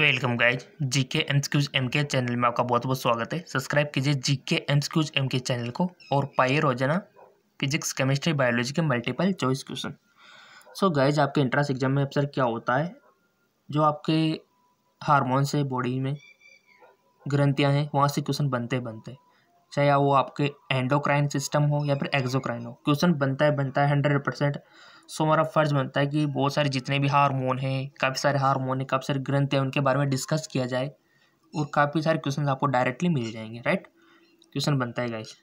welcome guys G K AIIMS क्यूज M के channel में आपका बहुत बहुत स्वागत है सब्सक्राइब कीजिए जी के एम्स क्यूज एम के चैनल को और पाइए रोजाना फिजिक्स केमिस्ट्री बायोलॉजी के multiple choice question so guys आपके एंट्रेंस एग्जाम में अक्सर क्या होता है जो आपके हारमोन्स है बॉडी में ग्रंथियाँ हैं वहाँ से क्वेश्चन बनते बनते चाहे वो आपके एंडोक्राइन सिस्टम हो या फिर एक्जोक्राइन हो क्वेश्चन बनता है बनता है हंड्रेड परसेंट सो हमारा फ़र्ज़ बनता है कि बहुत सारे जितने भी हारमोन हैं काफ़ी सारे हारमोन हैं काफ़ी सारे ग्रंथ हैं उनके बारे में डिस्कस किया जाए और काफ़ी सारे क्वेश्चन आपको डायरेक्टली मिल जाएंगे राइट क्वेश्चन बनता है गाइस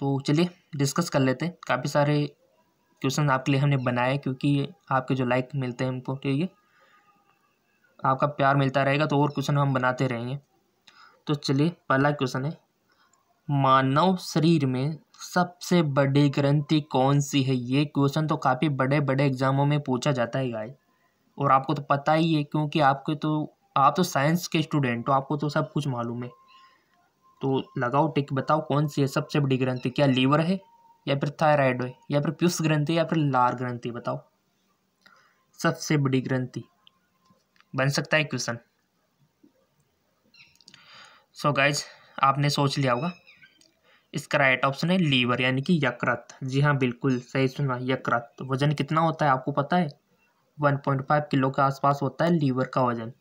तो चलिए डिस्कस कर लेते हैं काफ़ी सारे क्वेश्चन आपके लिए हमने बनाए क्योंकि आपके जो लाइक मिलते हैं हमको ठीक है आपका प्यार मिलता रहेगा तो और क्वेश्चन हम बनाते रहेंगे तो चलिए पहला क्वेश्चन है मानव शरीर में सबसे बड़ी ग्रंथि कौन सी है ये क्वेश्चन तो काफ़ी बड़े बड़े एग्जामों में पूछा जाता है गाय और आपको तो पता ही है क्योंकि आपके तो आप तो साइंस के स्टूडेंट हो आपको तो सब कुछ मालूम है तो लगाओ टिक बताओ कौन सी है सबसे बड़ी ग्रंथि क्या लीवर है या फिर थायराइड है या फिर प्यूस ग्रंथि या फिर लार ग्रंथि बताओ सबसे बड़ी ग्रंथि बन सकता है क्वेश्चन सो गाइज आपने सोच लिया होगा इसका राइट ऑप्शन है लीवर यानी कि यकृत जी हाँ बिल्कुल सही सुना यकृत वजन कितना होता है आपको पता है वन पॉइंट फाइव किलो के आसपास होता है लीवर का वजन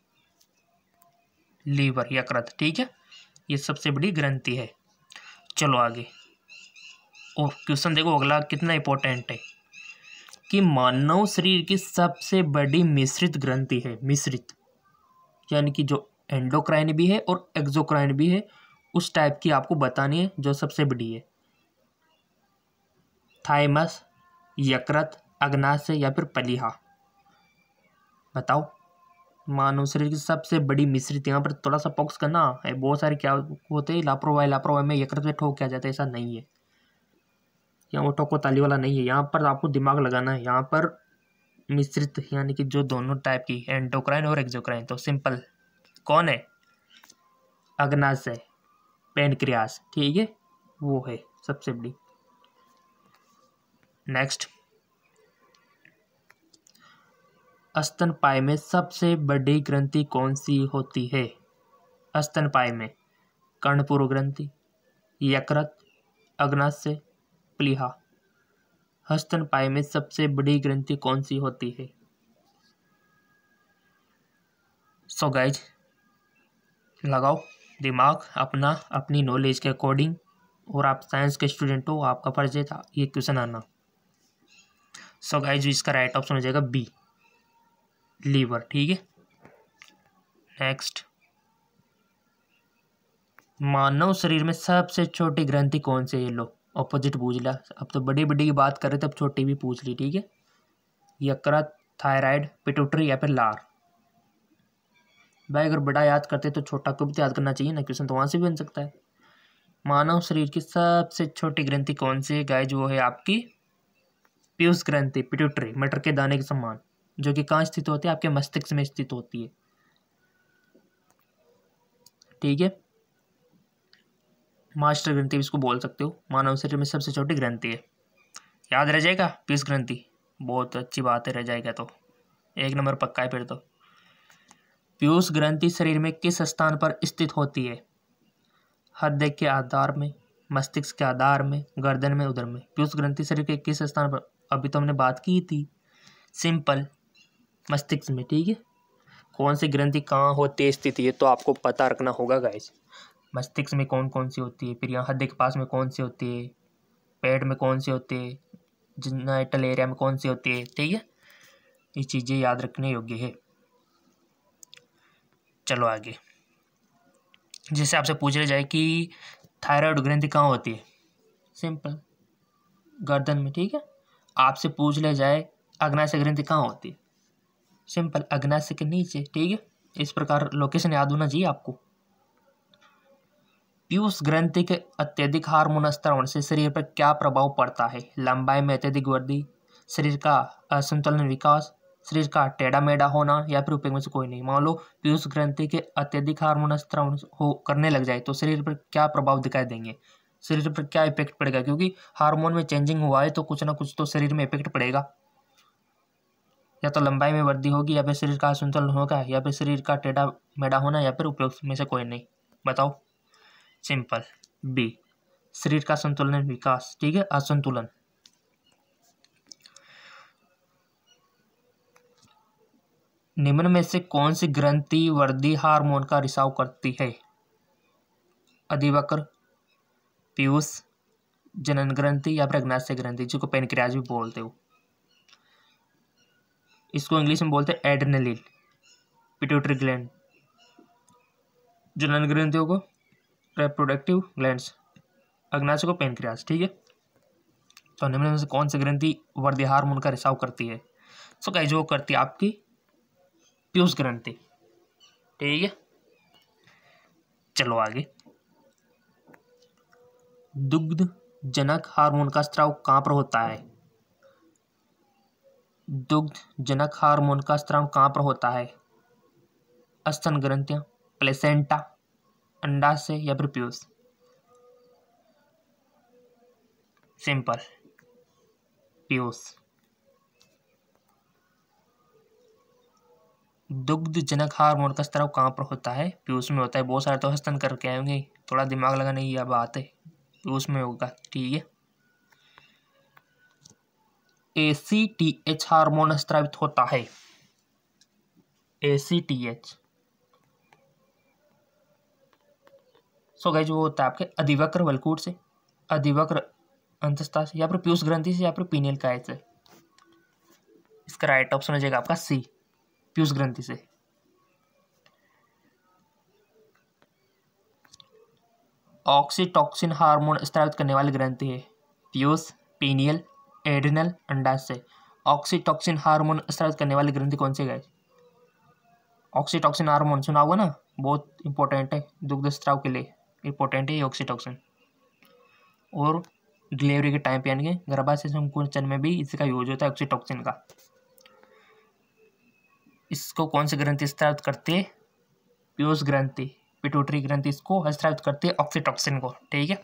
लीवर यकृत ठीक है ये सबसे बड़ी ग्रंथि है चलो आगे और क्वेश्चन देखो अगला कितना इंपॉर्टेंट है कि मानव शरीर की सबसे बड़ी मिश्रित ग्रंथि है मिश्रित यानी कि जो एंडोक्राइन भी है और एक्जोक्राइन भी है उस टाइप की आपको बतानी है जो सबसे बड़ी है थाइमस यकृत अग्नाश या फिर पलिहा बताओ मानव शरीर की सबसे बड़ी मिश्रित यहाँ पर थोड़ा सा पॉक्स करना है बहुत सारे क्या होते हैं लापरवाही लापरवाही में यकृत में ठोक किया जाता है ऐसा नहीं है यहाँ वो ठोको ताली वाला नहीं है यहाँ पर आपको दिमाग लगाना है यहाँ पर मिश्रित यानी कि जो दोनों टाइप की एंडोक्राइन और एक्जोक्राइन तो सिंपल कौन है है पेनक्रियास ठीक है वो है सबसे बड़ी नेक्स्ट अस्तनपाय में सबसे बड़ी ग्रंथि कौन सी होती है अस्तनपाय में कर्णपूर्व ग्रंथि यकृत अग्नाश्य प्लीहा हस्तनपाय में सबसे बड़ी ग्रंथि कौन सी होती है सो so गाइज लगाओ दिमाग अपना अपनी नॉलेज के अकॉर्डिंग और आप साइंस के स्टूडेंट हो आपका फर्ज है ये क्वेश्चन आना सो so गाइज इसका राइट ऑप्शन हो जाएगा बी लीवर ठीक है नेक्स्ट मानव शरीर में सबसे छोटी ग्रंथि कौन सी है ये लो ऑपोजिट पूछ लिया अब तो बड़ी बड़ी की बात कर रहे थे अब छोटी भी पूछ ली ठीक है यकृत थायराइड पिटूटरी या फिर लार भाई अगर बड़ा याद करते तो छोटा को भी तो याद करना चाहिए ना क्वेश्चन तो वहाँ से भी बन सकता है मानव शरीर की सबसे छोटी ग्रंथि कौन सी है गाय जो है आपकी पीयूष ग्रंथि पिट्यूटरी मटर के दाने के समान जो कि कहाँ स्थित होती है आपके मस्तिष्क में स्थित होती है ठीक है मास्टर ग्रंथि इसको बोल सकते हो मानव शरीर में सबसे छोटी ग्रंथि है याद रह जाएगा पीयूष ग्रंथि बहुत अच्छी बात है रह जाएगा तो एक नंबर पक्का है फिर तो पीयूष ग्रंथि शरीर में किस स्थान पर स्थित होती है हृदय के आधार में मस्तिष्क के आधार में गर्दन में उधर में पीयूष ग्रंथि शरीर के किस स्थान पर अभी तो हमने बात की थी सिंपल मस्तिष्क में ठीक है कौन सी ग्रंथि कहाँ होती है स्थिति ये तो आपको पता रखना होगा गाइस मस्तिष्क में कौन कौन सी होती है फिर यहाँ हृदय के पास में कौन सी होती है पेट में कौन सी होती है जिनाइटल एरिया में कौन सी होती है ठीक है ये चीज़ें याद रखने योग्य है चलो आगे जैसे आपसे पूछ जाए कि थायराइड ग्रंथि कहाँ होती है सिंपल गर्दन में ठीक है आपसे पूछ लिया जाए अग्नाशय ग्रंथि कहाँ होती है सिंपल अग्नाशय के नीचे ठीक है इस प्रकार लोकेशन याद होना चाहिए आपको पीयूष ग्रंथि के अत्यधिक हार्मोन स्त्रवण से शरीर पर क्या प्रभाव पड़ता है लंबाई में अत्यधिक वृद्धि शरीर का असंतुलन विकास शरीर का टेढ़ा मेढ़ा होना या फिर उपयोग में से कोई नहीं मान लो पीयूष ग्रंथि के अत्यधिक हार्मोन स्त्रावण हो करने लग जाए तो शरीर पर क्या प्रभाव दिखाई देंगे शरीर पर क्या इफेक्ट पड़ेगा क्योंकि हार्मोन में चेंजिंग हुआ है तो कुछ ना कुछ तो शरीर में इफेक्ट पड़ेगा या तो लंबाई में वृद्धि होगी या फिर शरीर का असंतुलन होगा या फिर शरीर का टेढ़ा मेढ़ा होना या फिर उपयोग में से कोई नहीं बताओ सिंपल बी शरीर का संतुलन विकास ठीक है असंतुलन निम्न में से कौन सी ग्रंथि वर्दी हार्मोन का रिसाव करती है अधिवक्र पीयूष जनन ग्रंथि या प्रज्ञाशय ग्रंथि जिसको पेनक्रियाज भी बोलते हो इसको इंग्लिश में बोलते हैं एड्रेनलिन पिट्यूटरी ग्लैंड जनन ग्रंथियों को रेप्रोडक्टिव ग्लैंड्स अग्नाश को पेनक्रियाज ठीक है तो निम्न में से कौन सी ग्रंथि वर्दी हार्मोन का रिसाव करती है सो so, कैसे करती है आपकी पीयूष ग्रंथी ठीक है चलो आगे दुग्ध जनक हार्मोन का स्त्राव कहां पर होता है दुग्ध जनक हार्मोन का स्त्राव कहां पर होता है स्तन ग्रंथियां प्लेसेंटा अंडा से या फिर प्यूस सिंपल प्यूस दुग्धजनक हार्मोन का स्तर कहाँ पर होता है पीयूष में होता है बहुत सारे तो हस्तन करके आएंगे थोड़ा दिमाग लगाने की यह बात है पीयूष में होगा ठीक है A C T H hormone स्त्रावित तो होता है ए सी टी एच सो गए जो होता है आपके अधिवक्र वलकूट से अधिवक्र अंतस्ता से या फिर पीयूष ग्रंथि से या फिर पीनियल का से इसका राइट ऑप्शन हो जाएगा आपका सी पीयूष ग्रंथि से ऑक्सीटॉक्सिन हार्मोन स्त्रावित करने वाली ग्रंथि है पीयूष पीनियल एडिनल अंडाज से ऑक्सीटॉक्सिन हार्मोन स्त्रावित करने वाली ग्रंथि कौन सी गैस ऑक्सीटॉक्सिन हार्मोन सुना होगा ना बहुत इंपॉर्टेंट है दुग्ध स्त्राव के लिए इंपॉर्टेंट है ये ऑक्सीटॉक्सिन और डिलीवरी के टाइम पे यानी कि गर्भाशय संकुचन में भी इसका यूज होता है ऑक्सीटॉक्सिन का इसको कौन से ग्रंथि स्त्रावित करते प्योस ग्रंथि पिटूटरी ग्रंथि इसको स्त्रावित करते ऑक्सीटॉक्सिन को ठीक है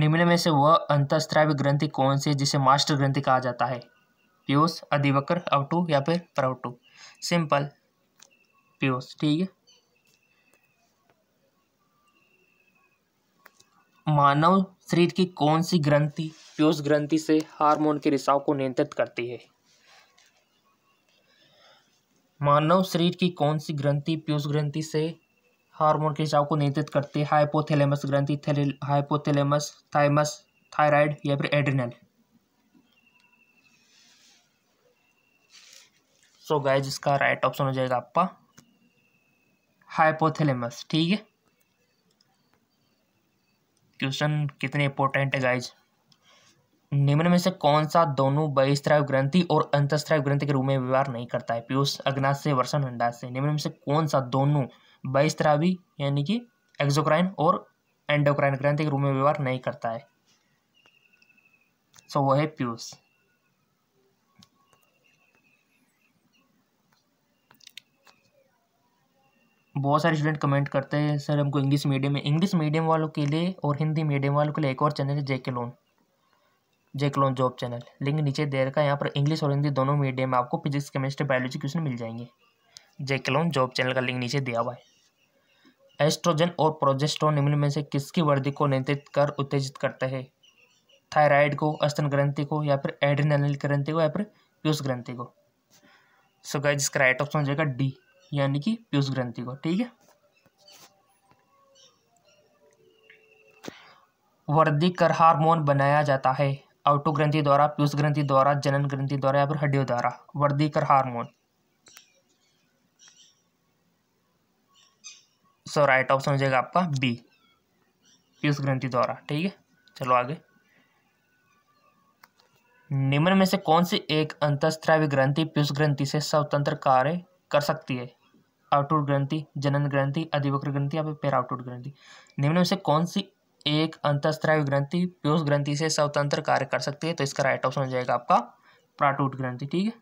निम्न में से वह अंतस्त्रावी ग्रंथि कौन सी जिसे मास्टर ग्रंथि कहा जाता है पीयूष अधिवक्र अवटू या फिर प्रवटू सिंपल पीयूष ठीक है मानव शरीर की कौन सी ग्रंथि पीयूष ग्रंथि से हार्मोन के रिसाव को नियंत्रित करती है मानव शरीर की कौन सी ग्रंथि पीयूष ग्रंथि से हार्मोन के रिसाव को नियंत्रित करती है हाइपोथैलेमस ग्रंथि हाइपोथैलेमस थाइमस थायराइड या फिर एड्रिनल सो गाय जिसका इसका राइट ऑप्शन हो जाएगा आपका हाइपोथैलेमस ठीक है क्वेश्चन कितने इंपॉर्टेंट है गाइज निम्न में से कौन सा दोनों बहिस्त्राव ग्रंथि और अंतस्त्राव ग्रंथि के रूप में व्यवहार नहीं करता है पीयूष अग्नाश से वर्षण अंडाज से निम्न में से कौन सा दोनों बहिस्त्रावी यानी कि एक्जोक्राइन और एंडोक्राइन ग्रंथि के रूप में व्यवहार नहीं करता है सो so, है पीयूष बहुत सारे स्टूडेंट कमेंट करते हैं सर हमको इंग्लिश मीडियम में इंग्लिश मीडियम वालों के लिए और हिंदी मीडियम वालों के लिए एक और चैनल है J K Lone J K Lone job channel link नीचे दे रखा है यहाँ पर इंग्लिश और हिंदी दोनों मीडियम में आपको फिजिक्स केमिस्ट्री बायोलॉजी क्वेश्चन मिल जाएंगे जेके लोन जॉब चैनल का लिंक नीचे दिया हुआ है एस्ट्रोजन और प्रोजेस्ट्रोन निम्न में से किसकी वृद्धि को नियंत्रित कर उत्तेजित करते हैं थायराइड को अस्तन ग्रंथि को या फिर एड्रेनल ग्रंथि को या फिर पीयूष ग्रंथि को सो गाइज इसका राइट ऑप्शन हो जाएगा डी यानी कि पीयूष ग्रंथि को ठीक है वर्दी कर हार्मोन बनाया जाता है आउटो ग्रंथि द्वारा पीयूष ग्रंथि द्वारा जनन ग्रंथि द्वारा या फिर हड्डियों द्वारा कर हार्मोन सो राइट ऑप्शन हो जाएगा आपका बी पीयूष ग्रंथि द्वारा ठीक है चलो आगे निम्न में से कौन सी एक अंतस्त्रावी ग्रंथि पीयूष ग्रंथि से स्वतंत्र कार्य कर सकती है आउटवर्ड ग्रंथि जनन ग्रंथि अधिवक्र ग्रंथि या फिर पेराउटवुड ग्रंथि निम्न में से कौन सी एक अंतस्त्राव ग्रंथि पीयूष ग्रंथि से स्वतंत्र कार्य कर सकती है तो इसका राइट ऑप्शन हो जाएगा आपका प्राटूट ग्रंथि ठीक है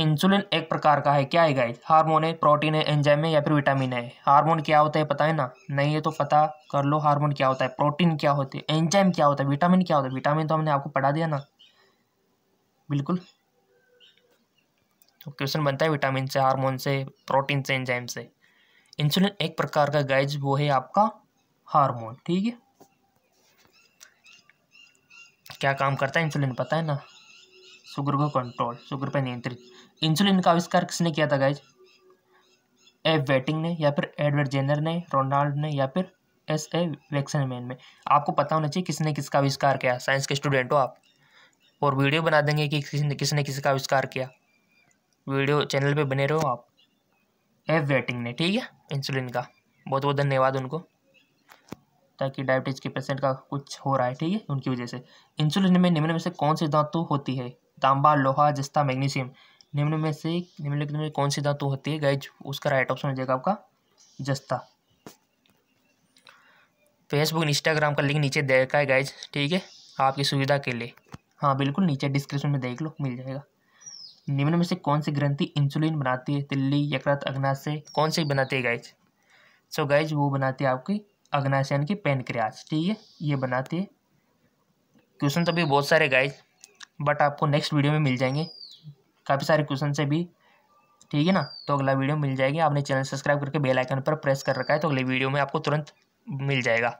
इंसुलिन एक प्रकार का है क्या है गाइस हार्मोन है प्रोटीन है एंजाइम है या फिर विटामिन है हार्मोन क्या होता है पता है ना नहीं है तो पता कर लो हार्मोन क्या होता है प्रोटीन क्या होती है एंजाइम क्या होता है विटामिन क्या होता है विटामिन तो हमने आपको पढ़ा दिया ना बिल्कुल तो क्वेश्चन बनता है विटामिन से हार्मोन से प्रोटीन से एंजाइम से इंसुलिन एक प्रकार का गैज वो है आपका हार्मोन ठीक है क्या काम करता है इंसुलिन पता है ना शुगर को कंट्रोल शुगर पर नियंत्रित इंसुलिन का आविष्कार किसने किया था गाइज एफ वेटिंग ने या फिर एडवर्ड जेनर ने रोनाल्ड ने या फिर एस ए मैन में आपको पता होना चाहिए किसने किसका आविष्कार किया साइंस के स्टूडेंट हो आप और वीडियो बना देंगे कि किसने किसने किसका आविष्कार किया वीडियो चैनल पे बने रहो आप एफ वेटिंग ने ठीक है इंसुलिन का बहुत बहुत धन्यवाद उनको ताकि डायबिटीज़ के पेशेंट का कुछ हो रहा है ठीक है उनकी वजह से इंसुलिन में निम्न में से कौन सी धातु होती है तांबा लोहा जस्ता मैग्नीशियम निम्न में से निम्नलिखित में कौन सी धातु होती है गैज उसका राइट ऑप्शन हो जाएगा आपका जस्ता फेसबुक इंस्टाग्राम का लिंक नीचे देखा है गैज ठीक है आपकी सुविधा के लिए हाँ बिल्कुल नीचे डिस्क्रिप्शन में देख लो मिल जाएगा निम्न में से कौन सी ग्रंथि इंसुलिन बनाती है तिल्ली यकृत अग्नाशय कौन सी बनाती है गाइज सो so, गाइज वो बनाती है आपकी अग्नाशय यानी कि पेनक्रियाज ठीक है ये बनाती है क्वेश्चन तो भी बहुत सारे गाइज बट आपको नेक्स्ट वीडियो में मिल जाएंगे काफ़ी सारे क्वेश्चन से भी ठीक है ना तो अगला वीडियो मिल जाएगी आपने चैनल सब्सक्राइब करके बेल आइकन पर प्रेस कर रखा है तो अगले वीडियो में आपको तुरंत मिल जाएगा